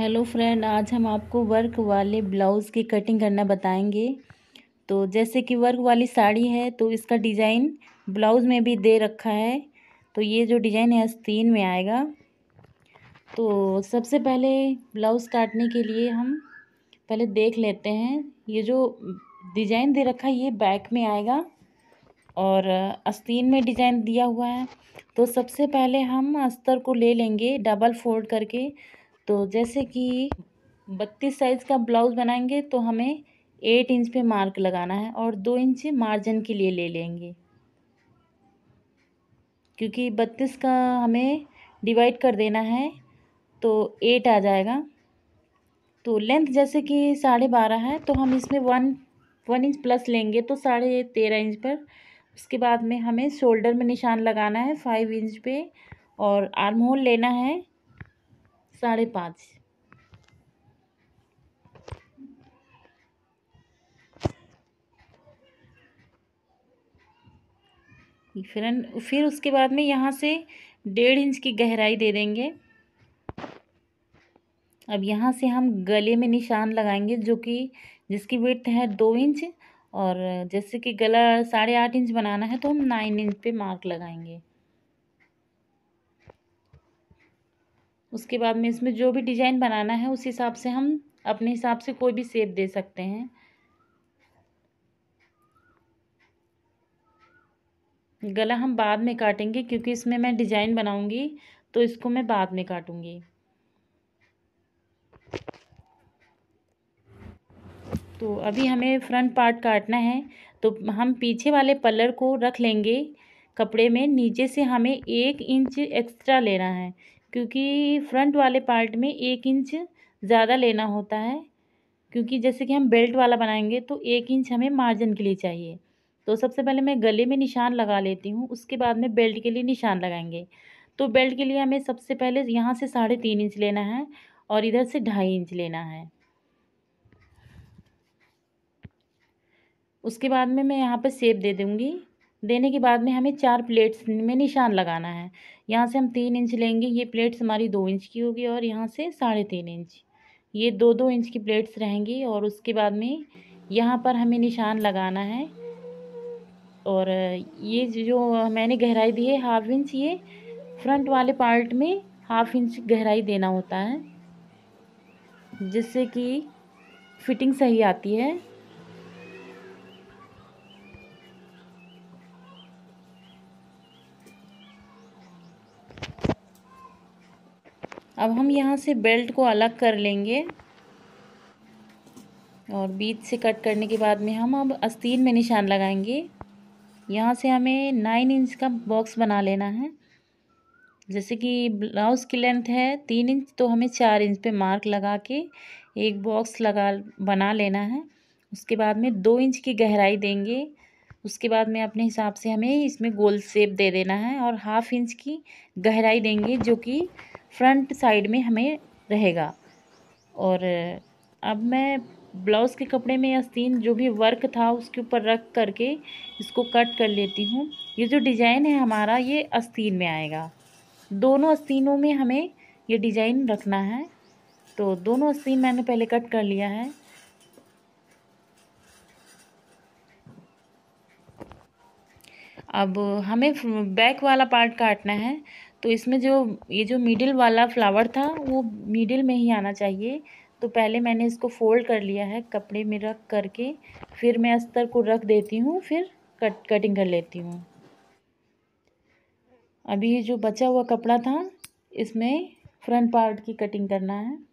hello friend आज हम आपको वर्क वाले ब्लाउज़ की कटिंग करना बताएंगे तो जैसे कि वर्क वाली साड़ी है तो इसका डिज़ाइन ब्लाउज़ में भी दे रखा है तो ये जो डिज़ाइन है तीन में आएगा तो सबसे पहले ब्लाउज़ काटने के लिए हम पहले देख लेते हैं ये जो डिज़ाइन दे रखा है ये बैक में आएगा और अस्तीन में डिज़ाइन दिया हुआ है तो सबसे पहले हम अस्तर को ले लेंगे डबल फोल्ड करके तो जैसे कि बत्तीस साइज़ का ब्लाउज़ बनाएंगे तो हमें एट इंच पे मार्क लगाना है और दो इंच मार्जिन के लिए ले लेंगे क्योंकि बत्तीस का हमें डिवाइड कर देना है तो एट आ जाएगा तो लेंथ जैसे कि साढ़े बारह है तो हम इसमें वन वन इंच प्लस लेंगे तो साढ़े तेरह इंच पर उसके बाद में हमें शोल्डर में निशान लगाना है फाइव इंच पे और आर्म होल लेना है साढ़े पाँच फिर फिर उसके बाद में यहाँ से डेढ़ इंच की गहराई दे देंगे अब यहाँ से हम गले में निशान लगाएंगे जो कि जिसकी विड्थ है दो इंच और जैसे कि गला साढ़े आठ इंच बनाना है तो हम नाइन इंच पे मार्क लगाएंगे उसके बाद में इसमें जो भी डिजाइन बनाना है उस हिसाब से हम अपने हिसाब से कोई भी सेप दे सकते हैं गला हम बाद में काटेंगे क्योंकि इसमें मैं डिजाइन बनाऊंगी तो इसको मैं बाद में काटूंगी तो अभी हमें फ्रंट पार्ट काटना है तो हम पीछे वाले पलर को रख लेंगे कपड़े में नीचे से हमें एक इंच एक्स्ट्रा लेना है क्योंकि फ्रंट वाले पार्ट में एक इंच ज़्यादा लेना होता है क्योंकि जैसे कि हम बेल्ट वाला बनाएंगे तो एक इंच हमें मार्जिन के लिए चाहिए तो सबसे पहले मैं गले में निशान लगा लेती हूँ उसके बाद में बेल्ट के लिए निशान लगाएंगे तो बेल्ट के लिए हमें सबसे पहले यहाँ से साढ़े तीन इंच लेना है और इधर से ढाई इंच लेना है उसके बाद में मैं यहाँ पर सेब दे दूँगी देने के बाद में हमें चार प्लेट्स में निशान लगाना है यहाँ से हम तीन इंच लेंगे ये प्लेट्स हमारी दो इंच की होगी और यहाँ से साढ़े तीन इंच ये दो दो इंच की प्लेट्स रहेंगी और उसके बाद में यहाँ पर हमें निशान लगाना है और ये जो मैंने गहराई दी है हाफ इंच ये फ्रंट वाले पार्ट में हाफ इंच गहराई देना होता है जिससे कि फिटिंग सही आती है अब हम यहाँ से बेल्ट को अलग कर लेंगे और बीच से कट करने के बाद में हम अब अस्तीन में निशान लगाएंगे यहाँ से हमें नाइन इंच का बॉक्स बना लेना है जैसे कि ब्लाउज़ की लेंथ है तीन इंच तो हमें चार इंच पे मार्क लगा के एक बॉक्स लगा बना लेना है उसके बाद में दो इंच की गहराई देंगे उसके बाद में अपने हिसाब से हमें इसमें गोल सेप दे देना है और हाफ इंच की गहराई देंगे जो कि फ्रंट साइड में हमें रहेगा और अब मैं ब्लाउज़ के कपड़े में अस्तीन जो भी वर्क था उसके ऊपर रख करके इसको कट कर लेती हूँ ये जो डिज़ाइन है हमारा ये अस्तीन में आएगा दोनों अस्तीनों में हमें ये डिज़ाइन रखना है तो दोनों अस्तीन मैंने पहले कट कर लिया है अब हमें बैक वाला पार्ट काटना है तो इसमें जो ये जो मिडिल वाला फ्लावर था वो मिडिल में ही आना चाहिए तो पहले मैंने इसको फोल्ड कर लिया है कपड़े में रख करके फिर मैं अस्तर को रख देती हूँ फिर कट कटिंग कर लेती हूँ अभी जो बचा हुआ कपड़ा था इसमें फ्रंट पार्ट की कटिंग करना है